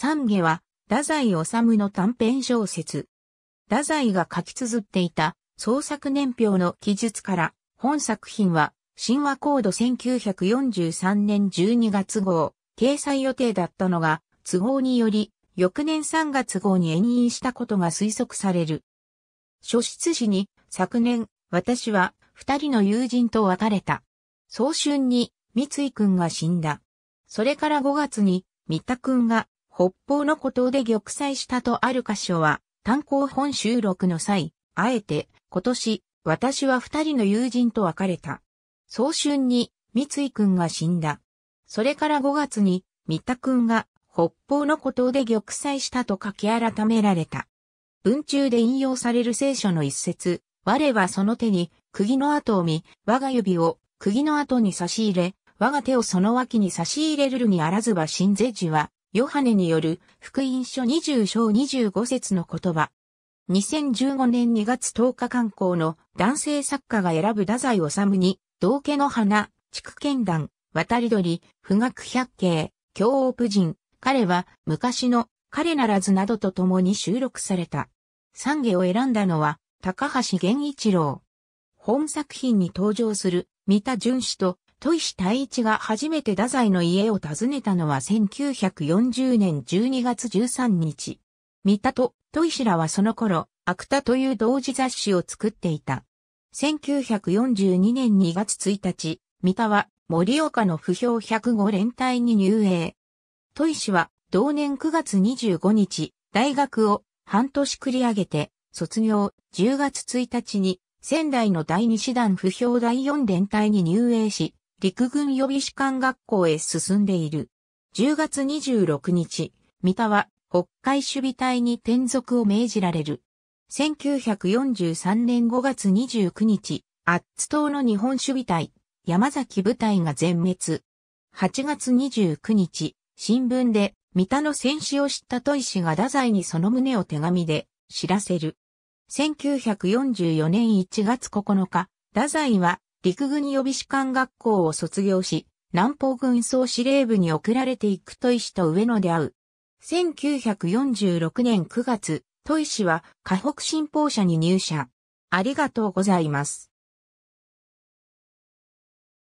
三下は、太宰治の短編小説。太宰が書き綴っていた創作年表の記述から、本作品は、神話コード1943年12月号、掲載予定だったのが、都合により、翌年3月号に延印したことが推測される。書室誌に、昨年、私は、二人の友人と別れた。早春に、三井くんが死んだ。それから5月に、三田くんが北方の孤島で玉砕したとある箇所は、単行本収録の際、あえて、今年、私は二人の友人と別れた。早春に、三井くんが死んだ。それから5月に、三田くんが、北方の孤島で玉砕したと書き改められた。文中で引用される聖書の一節、我はその手に、釘の跡を見、我が指を、釘の跡に差し入れ、我が手をその脇に差し入れるるにあらずば新税樹は、ヨハネによる福音書20章25節の言葉。2015年2月10日刊行の男性作家が選ぶ太宰治に、道家の花、畜剣団、渡り鳥、富岳百景、京王婦人、彼は昔の彼ならずなどと共に収録された。三下を選んだのは、高橋源一郎。本作品に登場する、三田淳氏と戸石太一が初めて太宰の家を訪ねたのは1940年12月13日。三田と戸石らはその頃、芥田という同時雑誌を作っていた。1942年2月1日、三田は森岡の不評105連隊に入営。戸石は同年9月25日、大学を半年繰り上げて、卒業10月1日に仙台の第2師団不評第4連隊に入営し、陸軍予備士官学校へ進んでいる。10月26日、三田は北海守備隊に転属を命じられる。1943年5月29日、アッツ島の日本守備隊、山崎部隊が全滅。8月29日、新聞で、三田の戦死を知った戸石が太宰にその旨を手紙で知らせる。1944年1月9日、太宰は陸軍予備士官学校を卒業し、南方軍総司令部に送られていく戸石と上野で会う。1946年9月、戸石は河北新報社に入社。ありがとうございます。